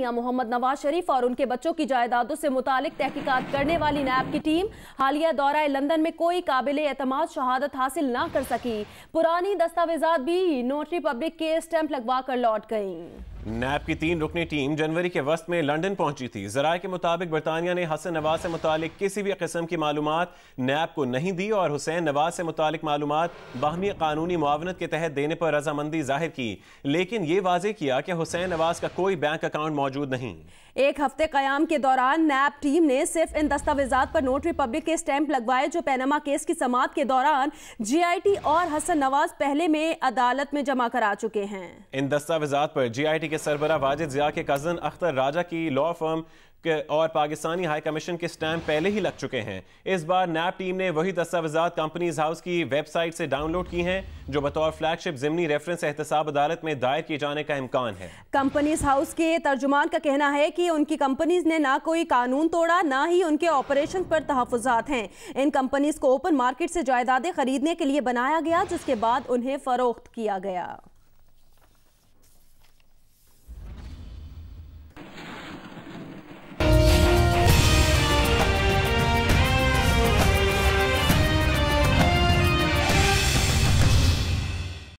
मियां मोहम्मद नवाज शरीफ और उनके बच्चों की जायदादों से मुतालिक तहकीकत करने वाली नैब की टीम हालिया दौरा लंदन में कोई काबिल एतम शहादत हासिल न कर सकी पुरानी दस्तावेजात भी नोटरी पब्लिक के स्टैंप लगवा कर लौट गईं नैब की तीन रुकनी टीम जनवरी के वस्त में लंदन पहुंची थी जरा के मुताबिक बरतानिया ने हसन नवाज से मुतालिक किसी भी किस्म की मालूम नैब को नहीं दी और हुसैन नवाज से मुतालिक मालूम बाहमी कानूनी मुआवनत के तहत देने पर रजामंदी जाहिर की लेकिन ये वाजे किया कि हुसैन नवाज का कोई बैंक अकाउंट मौजूद नहीं एक हफ्ते क्याम के दौरान नैब टीम ने सिर्फ इन दस्तावेजा पर नोट रिपब्लिक के स्टैंप लगवाए जो पैनामा केस की समाप्त के दौरान जी आई टी और हसन नवाज पहले में अदालत में जमा करा चुके हैं इन दस्तावेजा पर जी आई टी पार्टी के सरबरा वाजिद ज़िया के कज़न अख्तर राजा की लॉ फर्म के और पाकिस्तानी हाई कमीशन के स्टैम्प पहले ही लग चुके हैं इस बार नैब टीम ने वही दस्तावेजा कंपनीज हाउस की वेबसाइट से डाउनलोड की हैं जो बतौर फ्लैगशिप जिमनी रेफरेंस एहतसाब अदालत में दायर किए जाने का इम्कान है कंपनीज हाउस के तर्जुमान का कहना है कि उनकी कंपनीज ने ना कोई कानून तोड़ा ना ही उनके ऑपरेशन पर तहफात हैं इन कंपनीज को ओपन मार्केट से जायदादें खरीदने के लिए बनाया गया जिसके बाद उन्हें फरोख्त किया गया